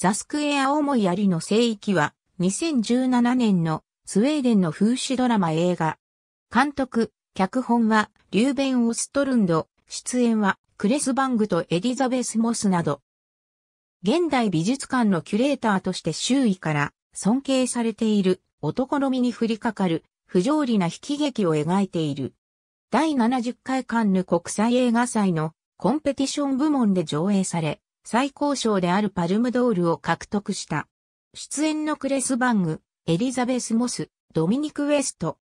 ザスクエア思いやりの聖域は、2017年のスウェーデンの風刺ドラマ映画。監督、脚本は、リューベン・オストルンド、出演は、クレスバングとエリザベス・モスなど。現代美術館のキュレーターとして周囲から尊敬されている男の身に降りかかる不条理な悲劇を描いている。第70回カンヌ国際映画祭のコンペティション部門で上映され、最高賞であるパルムドールを獲得した。出演のクレスバング、エリザベス・モス、ドミニク・ウェスト。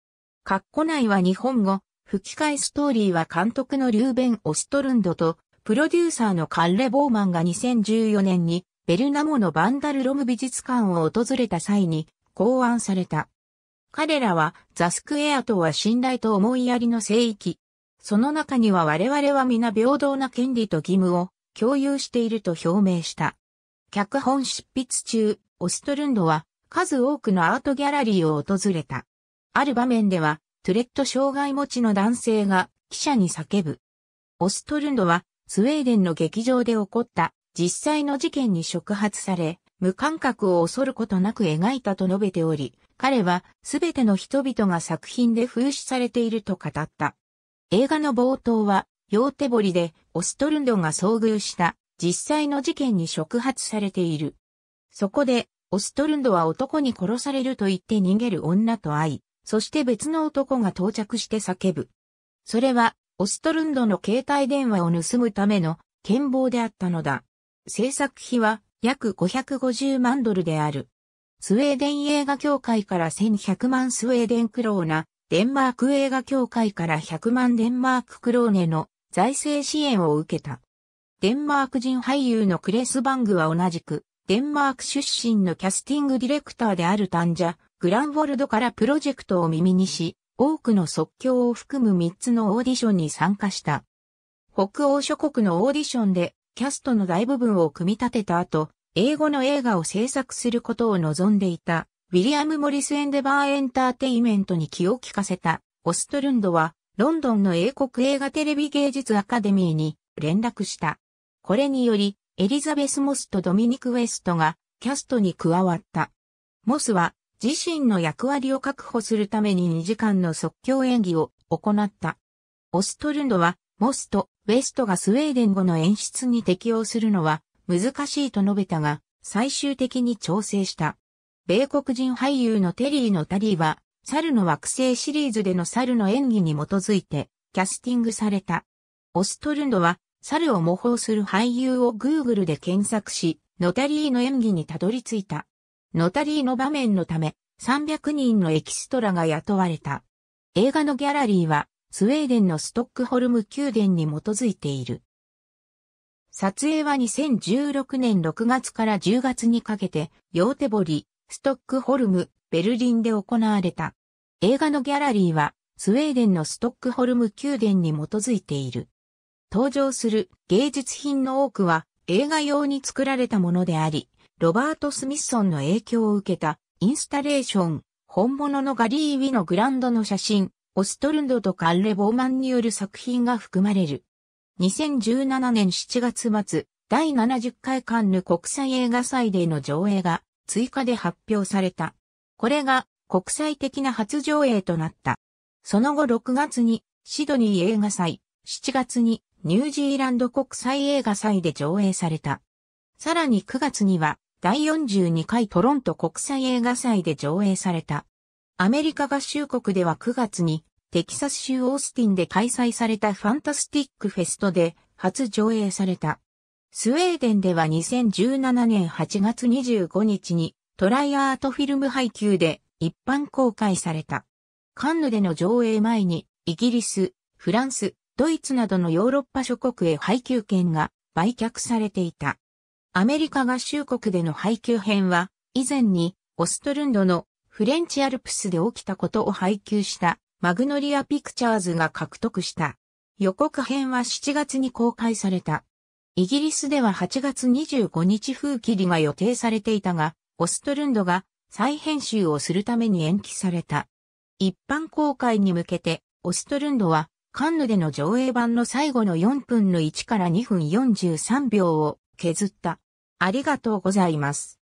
カッコ内は日本語、吹き替えストーリーは監督のリューベン・オストルンドと、プロデューサーのカンレ・ボーマンが2014年に、ベルナモのバンダルロム美術館を訪れた際に考案された。彼らはザスクエアとは信頼と思いやりの聖域。その中には我々は皆平等な権利と義務を共有していると表明した。脚本執筆中、オストルンドは数多くのアートギャラリーを訪れた。ある場面では、トゥレット障害持ちの男性が記者に叫ぶ。オストルンドはスウェーデンの劇場で起こった実際の事件に触発され、無感覚を恐ることなく描いたと述べており、彼はすべての人々が作品で風刺されていると語った。映画の冒頭はヨーテボリでオストルンドが遭遇した実際の事件に触発されている。そこで、オストルンドは男に殺されると言って逃げる女と会い、そして別の男が到着して叫ぶ。それは、オストルンドの携帯電話を盗むための剣謀であったのだ。制作費は約550万ドルである。スウェーデン映画協会から1100万スウェーデンクローナ、デンマーク映画協会から100万デンマーククローネの財政支援を受けた。デンマーク人俳優のクレスバングは同じく、デンマーク出身のキャスティングディレクターであるタンジャ、グランボォルドからプロジェクトを耳にし、多くの即興を含む3つのオーディションに参加した。北欧諸国のオーディションでキャストの大部分を組み立てた後、英語の映画を制作することを望んでいた、ウィリアム・モリス・エンデバー・エンターテイメントに気を利かせた、オストルンドは、ロンドンの英国映画テレビ芸術アカデミーに連絡した。これにより、エリザベス・モスとドミニク・ウェストがキャストに加わった。モスは自身の役割を確保するために2時間の即興演技を行った。オストルンドは、モスとウェストがスウェーデン語の演出に適応するのは難しいと述べたが、最終的に調整した。米国人俳優のテリーのタリーは、猿の惑星シリーズでの猿の演技に基づいてキャスティングされた。オストルンドは猿を模倣する俳優を Google で検索し、ノタリーの演技にたどり着いた。ノタリーの場面のため300人のエキストラが雇われた。映画のギャラリーはスウェーデンのストックホルム宮殿に基づいている。撮影は2016年6月から10月にかけて、ヨーテボリ、ストックホルム、ベルリンで行われた。映画のギャラリーは、スウェーデンのストックホルム宮殿に基づいている。登場する芸術品の多くは映画用に作られたものであり、ロバート・スミッソンの影響を受けたインスタレーション、本物のガリー・ウィのグランドの写真、オストルンドとカンレ・ボーマンによる作品が含まれる。2017年7月末、第70回カンヌ国際映画祭での上映が追加で発表された。これが国際的な初上映となった。その後6月にシドニー映画祭、7月にニュージーランド国際映画祭で上映された。さらに9月には第42回トロント国際映画祭で上映された。アメリカ合衆国では9月にテキサス州オースティンで開催されたファンタスティックフェストで初上映された。スウェーデンでは2017年8月25日にトライアートフィルム配給で一般公開された。カンヌでの上映前に、イギリス、フランス、ドイツなどのヨーロッパ諸国へ配給権が売却されていた。アメリカ合衆国での配給編は、以前にオストルンドのフレンチアルプスで起きたことを配給したマグノリアピクチャーズが獲得した。予告編は7月に公開された。イギリスでは8月25日風切りが予定されていたが、オストルンドが再編集をするために延期された。一般公開に向けて、オストルンドは、カンヌでの上映版の最後の4分の1から2分43秒を削った。ありがとうございます。